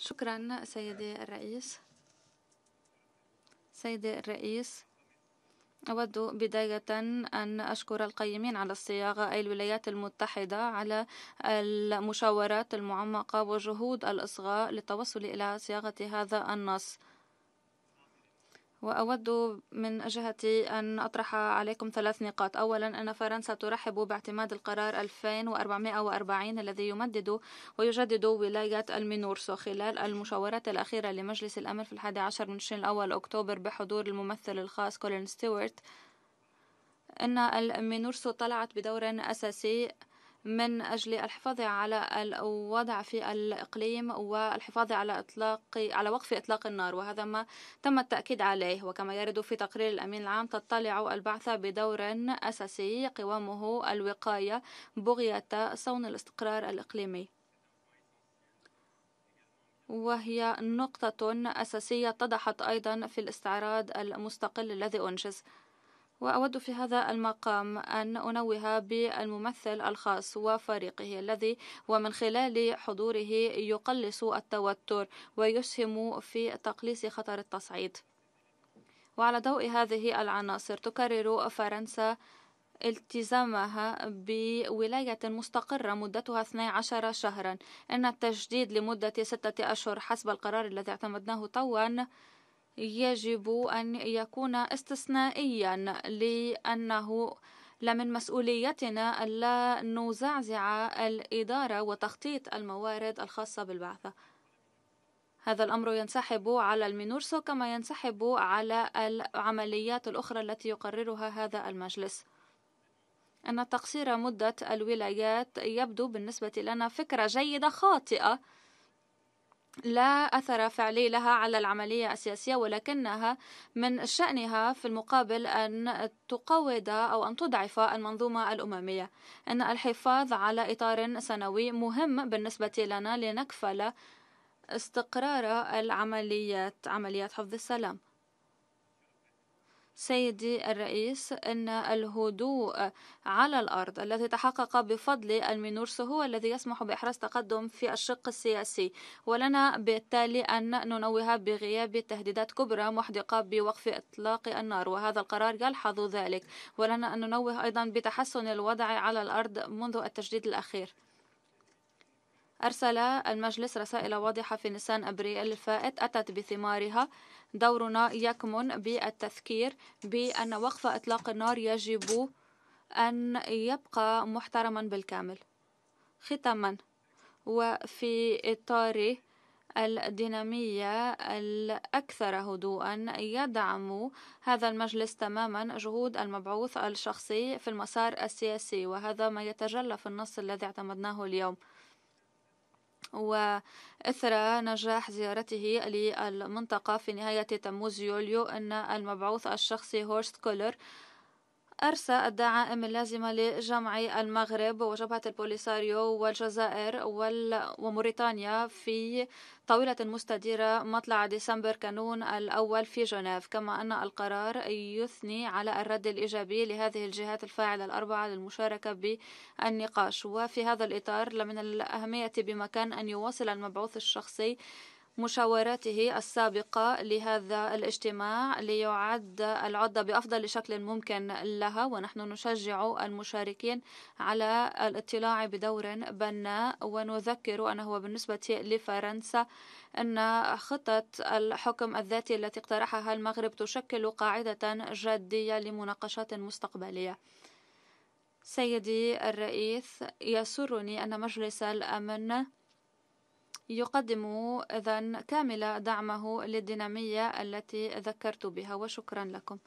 شكرا سيدي الرئيس سيدي الرئيس أود بداية أن أشكر القيمين على الصياغة أي الولايات المتحدة على المشاورات المعمقة وجهود الإصغاء للتوصل إلى صياغة هذا النص وأود من جهتي أن أطرح عليكم ثلاث نقاط أولا أن فرنسا ترحب باعتماد القرار 2440 الذي يمدد ويجدد ولاية المينورسو خلال المشاورات الأخيرة لمجلس الأمن في الحادي عشر من تشرين الأول أكتوبر بحضور الممثل الخاص كولين ستيوارت أن المينورسو طلعت بدور أساسي من أجل الحفاظ على الوضع في الإقليم والحفاظ على إطلاق على وقف إطلاق النار وهذا ما تم التأكيد عليه وكما يرد في تقرير الأمين العام تطلع البعثة بدور أساسي قوامه الوقاية بغية صون الاستقرار الإقليمي وهي نقطة أساسية اتضحت أيضا في الاستعراض المستقل الذي أنجز وأود في هذا المقام أن أنوه بالممثل الخاص وفريقه الذي ومن خلال حضوره يقلص التوتر ويسهم في تقليص خطر التصعيد وعلى ضوء هذه العناصر تكرر فرنسا التزامها بولاية مستقرة مدتها 12 شهرا إن التجديد لمدة ستة أشهر حسب القرار الذي اعتمدناه توا يجب أن يكون استثنائيا لأنه لمن مسؤوليتنا ألا نزعزع الإدارة وتخطيط الموارد الخاصة بالبعثة هذا الأمر ينسحب على المينورسو كما ينسحب على العمليات الأخرى التي يقررها هذا المجلس أن تقصير مدة الولايات يبدو بالنسبة لنا فكرة جيدة خاطئة لا أثر فعلي لها على العملية السياسية ولكنها من شأنها في المقابل أن تقود أو أن تضعف المنظومة الأممية أن الحفاظ على إطار سنوي مهم بالنسبة لنا لنكفل استقرار العمليات عمليات حفظ السلام سيدي الرئيس أن الهدوء على الأرض الذي تحقق بفضل المينورس هو الذي يسمح بإحراز تقدم في الشق السياسي ولنا بالتالي أن ننوه بغياب تهديدات كبرى محدقة بوقف إطلاق النار وهذا القرار يلحظ ذلك ولنا أن ننوه أيضا بتحسن الوضع على الأرض منذ التجديد الأخير أرسل المجلس رسائل واضحة في نيسان أبريل الفائت أتت بثمارها دورنا يكمن بالتذكير بأن وقف إطلاق النار يجب أن يبقى محترما بالكامل ختما وفي إطار الدينامية الأكثر هدوءا يدعم هذا المجلس تماما جهود المبعوث الشخصي في المسار السياسي وهذا ما يتجلى في النص الذي اعتمدناه اليوم وإثر نجاح زيارته للمنطقة في نهاية تموز يوليو أن المبعوث الشخصي هورست كولر أرسى الدعائم اللازمة لجمع المغرب وجبهة البوليساريو والجزائر وموريتانيا في طاولة مستديرة مطلع ديسمبر كانون الأول في جنيف كما أن القرار يثني على الرد الإيجابي لهذه الجهات الفاعلة الأربعة للمشاركة بالنقاش وفي هذا الإطار لمن الأهمية بمكان أن يواصل المبعوث الشخصي مشاوراته السابقة لهذا الاجتماع ليعد العدة بأفضل شكل ممكن لها ونحن نشجع المشاركين على الاطلاع بدور بناء ونذكر أنه بالنسبة لفرنسا أن خطة الحكم الذاتي التي اقترحها المغرب تشكل قاعدة جدية لمناقشات مستقبلية. سيدي الرئيس يسرني أن مجلس الأمن يقدم إذا كامل دعمه للدينامية التي ذكرت بها وشكرا لكم